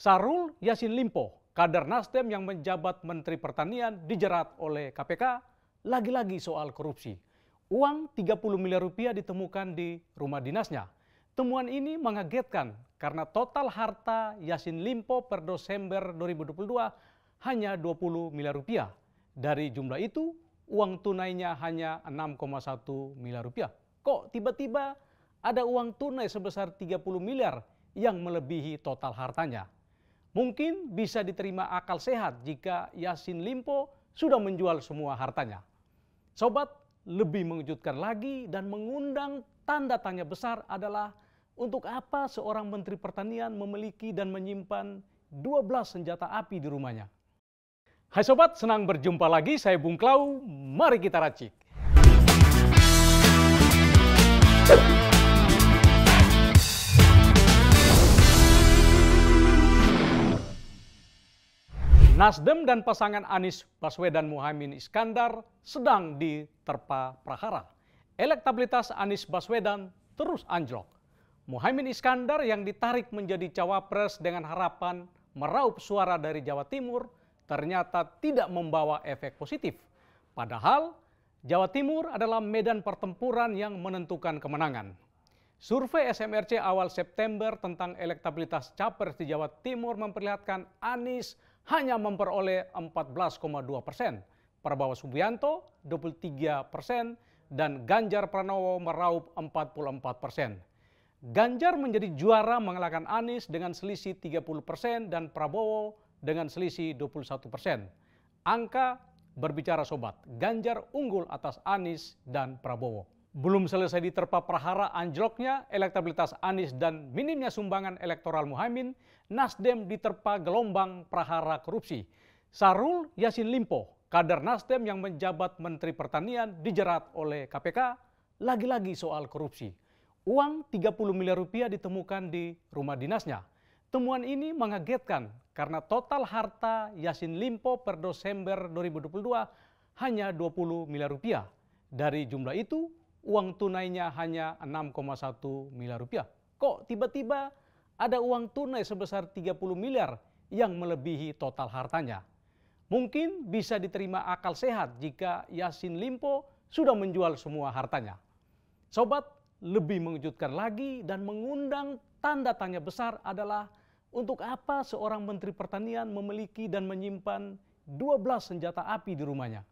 Sarul Yasin Limpo, kader Nasdem yang menjabat Menteri Pertanian dijerat oleh KPK lagi-lagi soal korupsi. Uang 30 miliar rupiah ditemukan di rumah dinasnya. Temuan ini mengagetkan karena total harta Yasin Limpo per Desember 2022 hanya 20 miliar rupiah. Dari jumlah itu, uang tunainya hanya 6,1 miliar rupiah. Kok tiba-tiba ada uang tunai sebesar 30 miliar yang melebihi total hartanya? Mungkin bisa diterima akal sehat jika Yasin Limpo sudah menjual semua hartanya. Sobat, lebih mengejutkan lagi dan mengundang tanda tanya besar adalah untuk apa seorang Menteri Pertanian memiliki dan menyimpan 12 senjata api di rumahnya. Hai sobat, senang berjumpa lagi. Saya Bung Klau. Mari kita racik. Nasdem dan pasangan Anies Baswedan Muhaimin Iskandar sedang diterpa prahara. Elektabilitas Anies Baswedan terus anjlok. Muhaimin Iskandar yang ditarik menjadi cawapres dengan harapan meraup suara dari Jawa Timur ternyata tidak membawa efek positif. Padahal Jawa Timur adalah medan pertempuran yang menentukan kemenangan. Survei SMRC awal September tentang elektabilitas capres di Jawa Timur memperlihatkan Anies hanya memperoleh 14,2 persen. Prabowo Subianto 23 persen dan Ganjar Pranowo meraup 44 persen. Ganjar menjadi juara mengalahkan Anies dengan selisih 30 persen dan Prabowo dengan selisih 21 persen. Angka berbicara sobat, Ganjar unggul atas Anies dan Prabowo. Belum selesai diterpa prahara anjloknya elektabilitas Anies dan minimnya sumbangan elektoral Muhaimin, Nasdem diterpa gelombang prahara korupsi. Sarul Yasin Limpo, kader Nasdem yang menjabat Menteri Pertanian dijerat oleh KPK lagi-lagi soal korupsi. Uang 30 miliar rupiah ditemukan di rumah dinasnya. Temuan ini mengagetkan karena total harta Yasin Limpo per Desember 2022 hanya 20 miliar rupiah. Dari jumlah itu, uang tunainya hanya 6,1 miliar rupiah. Kok tiba-tiba ada uang tunai sebesar 30 miliar yang melebihi total hartanya? Mungkin bisa diterima akal sehat jika Yasin Limpo sudah menjual semua hartanya. Sobat, lebih mengejutkan lagi dan mengundang tanda tanya besar adalah untuk apa seorang Menteri Pertanian memiliki dan menyimpan 12 senjata api di rumahnya?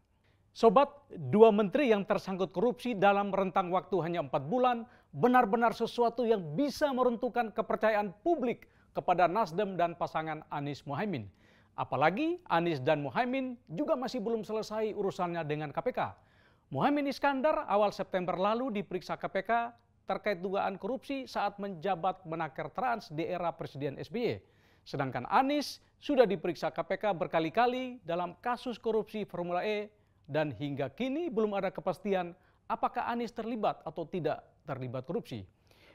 Sobat, dua menteri yang tersangkut korupsi dalam rentang waktu hanya empat bulan benar-benar sesuatu yang bisa meruntuhkan kepercayaan publik kepada Nasdem dan pasangan Anies Mohaimin. Apalagi Anies dan Mohaimin juga masih belum selesai urusannya dengan KPK. Mohaimin Iskandar awal September lalu diperiksa KPK terkait dugaan korupsi saat menjabat menaker trans di era Presiden SBY. Sedangkan Anies sudah diperiksa KPK berkali-kali dalam kasus korupsi Formula E dan hingga kini belum ada kepastian apakah Anies terlibat atau tidak terlibat korupsi.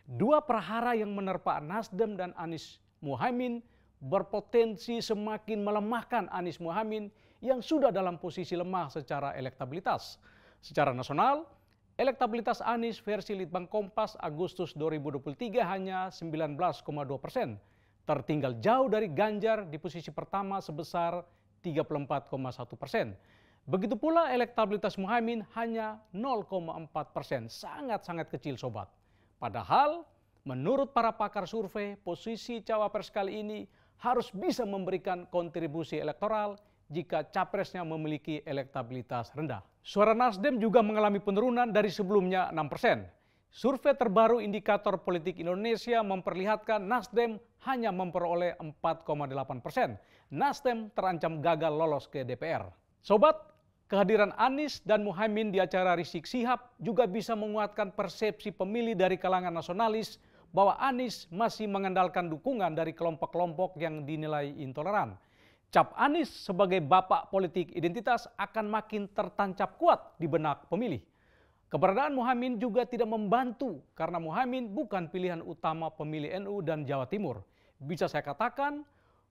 Dua perhara yang menerpa Nasdem dan Anies Muhaimin berpotensi semakin melemahkan Anies Muhaimin yang sudah dalam posisi lemah secara elektabilitas. Secara nasional, elektabilitas Anies versi Litbang Kompas Agustus 2023 hanya 19,2 persen, tertinggal jauh dari Ganjar di posisi pertama sebesar 34,1 persen. Begitu pula elektabilitas Muhaimin hanya 0,4 persen, sangat-sangat kecil sobat. Padahal menurut para pakar survei, posisi cawapres kali ini harus bisa memberikan kontribusi elektoral jika capresnya memiliki elektabilitas rendah. Suara Nasdem juga mengalami penurunan dari sebelumnya 6 persen. Survei terbaru Indikator Politik Indonesia memperlihatkan Nasdem hanya memperoleh 4,8 persen. Nasdem terancam gagal lolos ke DPR. Sobat, Kehadiran Anies dan Muhaimin di acara Rizik Sihab juga bisa menguatkan persepsi pemilih dari kalangan nasionalis bahwa Anies masih mengandalkan dukungan dari kelompok-kelompok yang dinilai intoleran. Cap Anies sebagai bapak politik identitas akan makin tertancap kuat di benak pemilih. Keberadaan Muhammad juga tidak membantu karena Muhammad bukan pilihan utama pemilih NU dan Jawa Timur. Bisa saya katakan,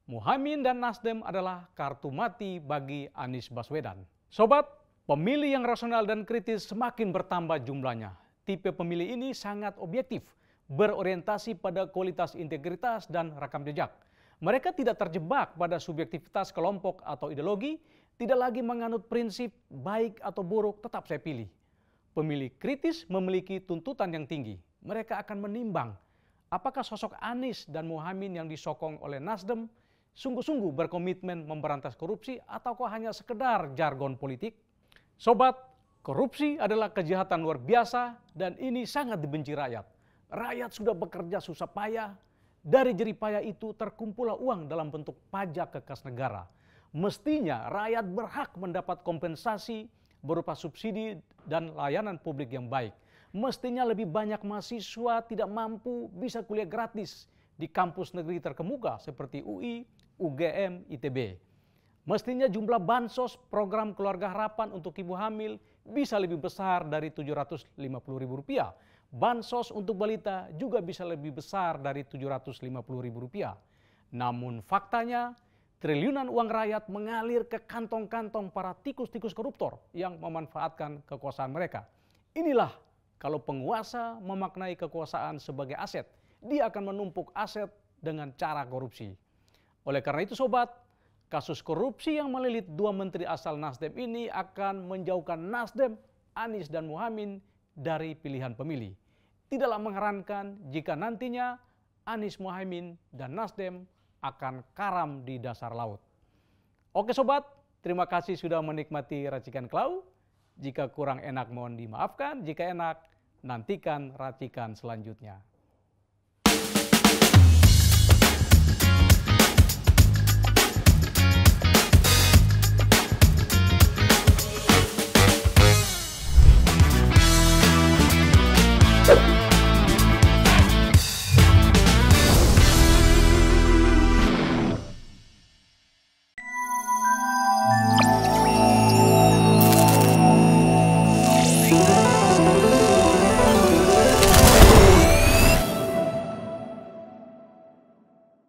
Muhammad dan Nasdem adalah kartu mati bagi Anies Baswedan. Sobat, pemilih yang rasional dan kritis semakin bertambah jumlahnya. Tipe pemilih ini sangat objektif, berorientasi pada kualitas integritas dan rekam jejak. Mereka tidak terjebak pada subjektivitas kelompok atau ideologi, tidak lagi menganut prinsip baik atau buruk tetap saya pilih. Pemilih kritis memiliki tuntutan yang tinggi. Mereka akan menimbang apakah sosok Anies dan Muhammad yang disokong oleh Nasdem sungguh-sungguh berkomitmen memberantas korupsi ataukah hanya sekedar jargon politik? Sobat, korupsi adalah kejahatan luar biasa dan ini sangat dibenci rakyat. Rakyat sudah bekerja susah payah, dari jeripaya itu terkumpullah uang dalam bentuk pajak ke kas negara. Mestinya rakyat berhak mendapat kompensasi berupa subsidi dan layanan publik yang baik. Mestinya lebih banyak mahasiswa tidak mampu bisa kuliah gratis di kampus negeri terkemuka seperti UI, UGM, ITB. Mestinya jumlah bansos program keluarga harapan untuk ibu hamil bisa lebih besar dari Rp750.000. Bansos untuk balita juga bisa lebih besar dari Rp750.000. Namun faktanya triliunan uang rakyat mengalir ke kantong-kantong para tikus-tikus koruptor yang memanfaatkan kekuasaan mereka. Inilah kalau penguasa memaknai kekuasaan sebagai aset, dia akan menumpuk aset dengan cara korupsi. Oleh karena itu sobat, kasus korupsi yang melilit dua menteri asal Nasdem ini akan menjauhkan Nasdem, Anies dan Muhammad dari pilihan pemilih. Tidaklah mengherankan jika nantinya Anies Muhammad dan Nasdem akan karam di dasar laut. Oke sobat, terima kasih sudah menikmati racikan Klau. Jika kurang enak mohon dimaafkan, jika enak nantikan racikan selanjutnya.